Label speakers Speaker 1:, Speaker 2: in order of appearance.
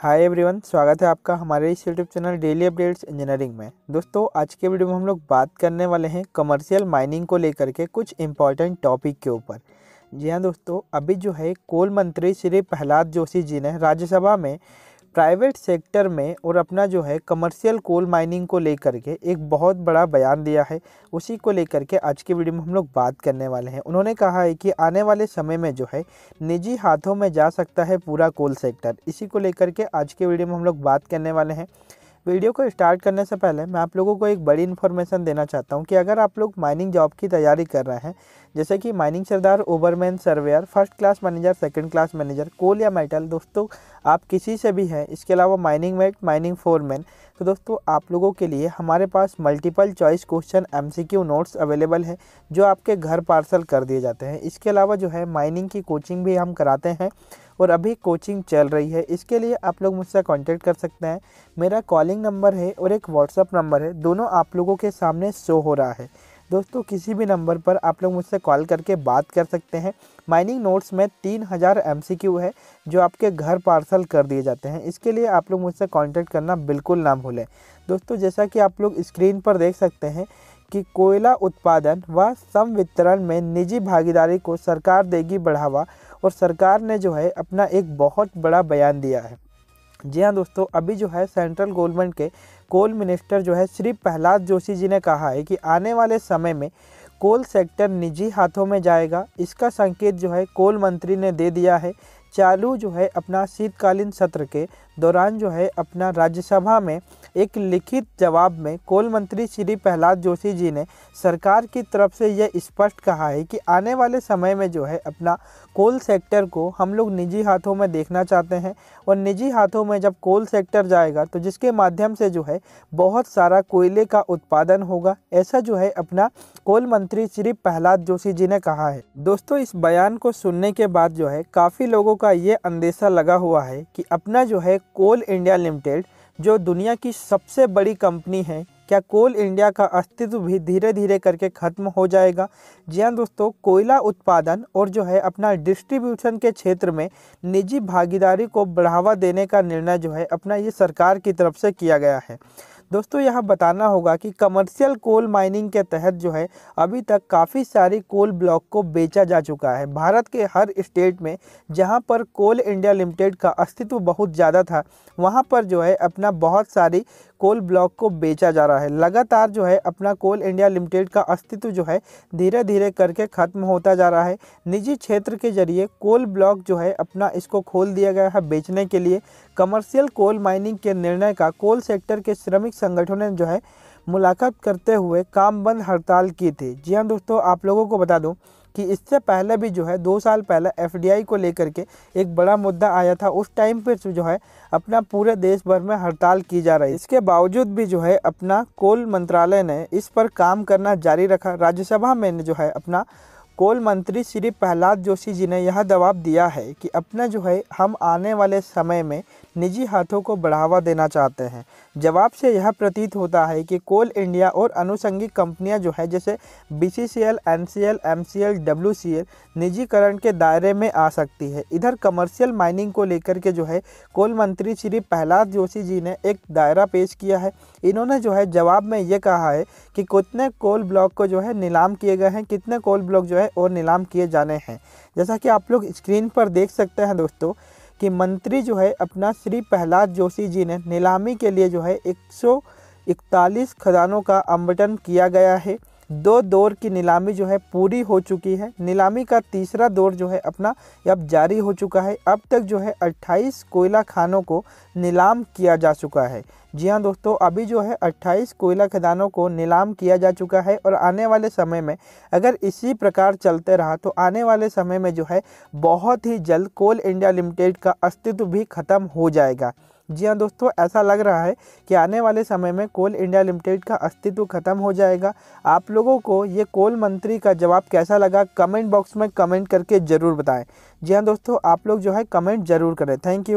Speaker 1: hi everyone स्वागत है आपका हमारे इस YouTube channel daily updates engineering में दोस्तों आज के वीडियो में हम लोग बात करने वाले हैं कमर्शियल माइनिंग को लेकर के कुछ इम्पॉर्टेंट टॉपिक के ऊपर जी हाँ दोस्तों अभी जो है कोल मंत्री श्री प्रहलाद जोशी जी ने राज्यसभा में प्राइवेट सेक्टर में और अपना जो है कमर्शियल कोल माइनिंग को लेकर के एक बहुत बड़ा बयान दिया है उसी को लेकर के आज की वीडियो में हम लोग बात करने वाले हैं उन्होंने कहा है कि आने वाले समय में जो है निजी हाथों में जा सकता है पूरा कोल सेक्टर इसी को लेकर के आज के वीडियो में हम लोग बात करने वाले हैं वीडियो को स्टार्ट करने से पहले मैं आप लोगों को एक बड़ी इन्फॉर्मेशन देना चाहता हूँ कि अगर आप लोग माइनिंग जॉब की तैयारी कर रहे हैं जैसे कि माइनिंग सरदार overman surveyor first class manager second class manager coal या मेटल दोस्तों आप किसी से भी हैं इसके अलावा माइनिंग मेट माइनिंग फोरमैन तो दोस्तों आप लोगों के लिए हमारे पास multiple choice question MCQ notes available है जो आपके घर पार्सल कर दिए जाते हैं इसके अलावा जो है माइनिंग की कोचिंग भी हम कराते हैं और अभी कोचिंग चल रही है इसके लिए आप लोग मुझसे कांटेक्ट कर सकते हैं मेरा कॉलिंग नंबर है और एक व्हाट्सअप नंबर है दोनों आप लोगों के सामने शो हो रहा है दोस्तों किसी भी नंबर पर आप लोग मुझसे कॉल करके बात कर सकते हैं माइनिंग नोट्स में तीन हज़ार एम है जो आपके घर पार्सल कर दिए जाते हैं इसके लिए आप लोग मुझसे कॉन्टैक्ट करना बिल्कुल ना भूलें दोस्तों जैसा कि आप लोग स्क्रीन पर देख सकते हैं कि कोयला उत्पादन व संवितरण में निजी भागीदारी को सरकार देगी बढ़ावा और सरकार ने जो है अपना एक बहुत बड़ा बयान दिया है जी हाँ दोस्तों अभी जो है सेंट्रल गवर्नमेंट के कोल मिनिस्टर जो है श्री प्रहलाद जोशी जी ने कहा है कि आने वाले समय में कोल सेक्टर निजी हाथों में जाएगा इसका संकेत जो है कोल मंत्री ने दे दिया है चालू जो है अपना शीतकालीन सत्र के दौरान जो है अपना राज्यसभा में एक लिखित जवाब में कोल मंत्री श्री प्रहलाद जोशी जी ने सरकार की तरफ से यह स्पष्ट कहा है कि आने वाले समय में जो है अपना कोल सेक्टर को हम लोग निजी हाथों में देखना चाहते हैं और निजी हाथों में जब कोल सेक्टर जाएगा तो जिसके माध्यम से जो है बहुत सारा कोयले का उत्पादन होगा ऐसा जो है अपना कोल मंत्री श्री प्रहलाद जोशी जी ने कहा है दोस्तों इस बयान को सुनने के बाद जो है काफ़ी लोगों का ये अंदेशा लगा हुआ है कि अपना जो है कोल इंडिया लिमिटेड जो दुनिया की सबसे बड़ी कंपनी है क्या कोल इंडिया का अस्तित्व भी धीरे धीरे करके ख़त्म हो जाएगा जी हाँ दोस्तों कोयला उत्पादन और जो है अपना डिस्ट्रीब्यूशन के क्षेत्र में निजी भागीदारी को बढ़ावा देने का निर्णय जो है अपना ये सरकार की तरफ से किया गया है दोस्तों यहाँ बताना होगा कि कमर्शियल कोल माइनिंग के तहत जो है अभी तक काफ़ी सारी कोल ब्लॉक को बेचा जा चुका है भारत के हर स्टेट में जहाँ पर कोल इंडिया लिमिटेड का अस्तित्व बहुत ज़्यादा था वहाँ पर जो है अपना बहुत सारी कोल ब्लॉक को बेचा जा रहा है लगातार जो है अपना कोल इंडिया लिमिटेड का अस्तित्व जो है धीरे धीरे करके ख़त्म होता जा रहा है निजी क्षेत्र के जरिए कोल ब्लॉक जो है अपना इसको खोल दिया गया है बेचने के लिए कमर्शियल कोल माइनिंग के निर्णय का कोल सेक्टर के श्रमिक संगठनों ने जो है मुलाकात करते हुए काम बंद हड़ताल की थी जी हाँ दोस्तों आप लोगों को बता दूँ कि इससे पहले भी जो है दो साल पहले एफडीआई को लेकर के एक बड़ा मुद्दा आया था उस टाइम पर जो है अपना पूरे देश भर में हड़ताल की जा रही है इसके बावजूद भी जो है अपना कोल मंत्रालय ने इस पर काम करना जारी रखा राज्यसभा में जो है अपना कोल मंत्री श्री प्रहलाद जोशी जी ने यह दबाव दिया है कि अपना जो है हम आने वाले समय में निजी हाथों को बढ़ावा देना चाहते हैं जवाब से यह प्रतीत होता है कि कोल इंडिया और अनुसंगिक कंपनियां जो है जैसे B C C L N C L M C L W C L निजीकरण के दायरे में आ सकती है इधर कमर्शियल माइनिंग को लेकर के जो है कोल मंत्री श्री प्रहलाद जोशी जी ने एक दायरा पेश किया है इन्होंने जो है जवाब में ये कहा है कि कितने कोल ब्लॉक को जो है नीलाम किए गए हैं कितने कोल ब्लॉक जो है और नीलाम किए जाने हैं जैसा कि आप लोग स्क्रीन पर देख सकते हैं दोस्तों कि मंत्री जो है अपना श्री प्रहलाद जोशी जी ने नीलामी के लिए जो है एक सौ इकतालीस खदानों का आवंटन किया गया है दो दौर की नीलामी जो है पूरी हो चुकी है नीलामी का तीसरा दौर जो है अपना अब जारी हो चुका है अब तक जो है 28 कोयला खानों को नीलाम किया जा चुका है जी हाँ दोस्तों अभी जो है 28 कोयला खदानों को नीलाम किया जा चुका है और आने वाले समय में अगर इसी प्रकार चलते रहा तो आने वाले समय में जो है बहुत ही जल्द कोल इंडिया लिमिटेड का अस्तित्व भी ख़त्म हो जाएगा जी हाँ दोस्तों ऐसा लग रहा है कि आने वाले समय में कोल इंडिया लिमिटेड का अस्तित्व खत्म हो जाएगा आप लोगों को ये कोल मंत्री का जवाब कैसा लगा कमेंट बॉक्स में कमेंट करके ज़रूर बताएं जी हाँ दोस्तों आप लोग जो है कमेंट ज़रूर करें थैंक यू